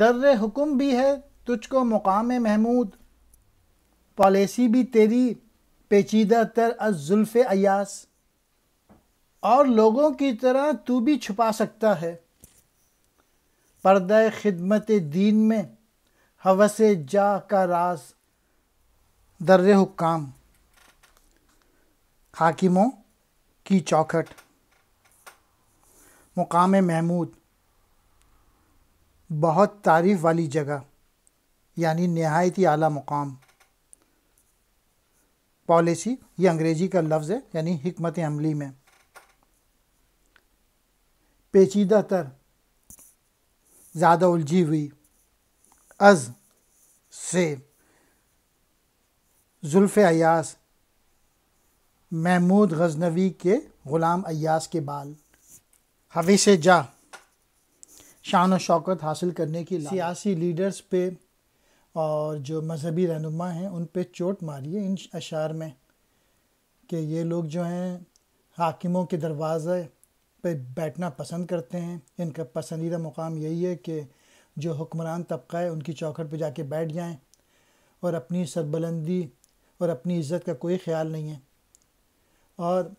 दर्र हुकुम भी है तुझको मुकाम महमूद पॉलिसी भी तेरी पेचीदा तर अजुल्फ़ अयास और लोगों की तरह तू भी छुपा सकता है पर्दा खिदमत दीन में हवस जा का राज दर्र हुकाम हाकिमों की चौखट मुकाम महमूद बहुत तारीफ़ वाली जगह यानी नहायत ही आला मुकाम पॉलिसी ये अंग्रेज़ी का लफ्ज़ है यानी हमत अमली में पेचीदा तर ज़्यादा उलझी हुई अज से जुल्फ़ अयास महमूद गजनवी के ग़ुलाम अयास के बाल हवी से जा शान और शौकत हासिल करने की सियासी लीडर्स पे और जो मजहबी रहनुमा हैं उन पे चोट मारी है इन अशार में कि ये लोग जो हैं हाकिमों के दरवाज़े पे बैठना पसंद करते हैं इनका पसंदीदा मुकाम यही है कि जो हुक्मरान तबका है उनकी चौखट पे जाके बैठ जाएं और अपनी सरबलंदी और अपनी इज़्ज़त का कोई ख्याल नहीं है और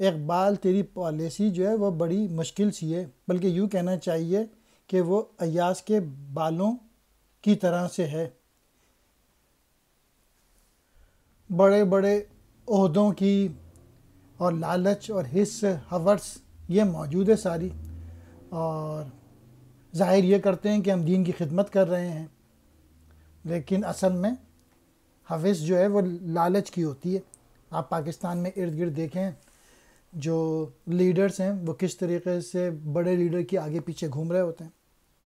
इकबाल तेरी पॉलिसी जो है वो बड़ी मुश्किल सी है बल्कि यूँ कहना चाहिए कि वो अयास के बालों की तरह से है बड़े बड़े उहदों की और लालच और हिस्स हवर्स ये मौजूद है सारी और जाहिर ये करते हैं कि हम दीन की खिदमत कर रहे हैं लेकिन असल में हविस जो है वो लालच की होती है आप पाकिस्तान में इर्द गिर्द देखें जो लीडर्स हैं वो किस तरीके से बड़े लीडर के आगे पीछे घूम रहे होते हैं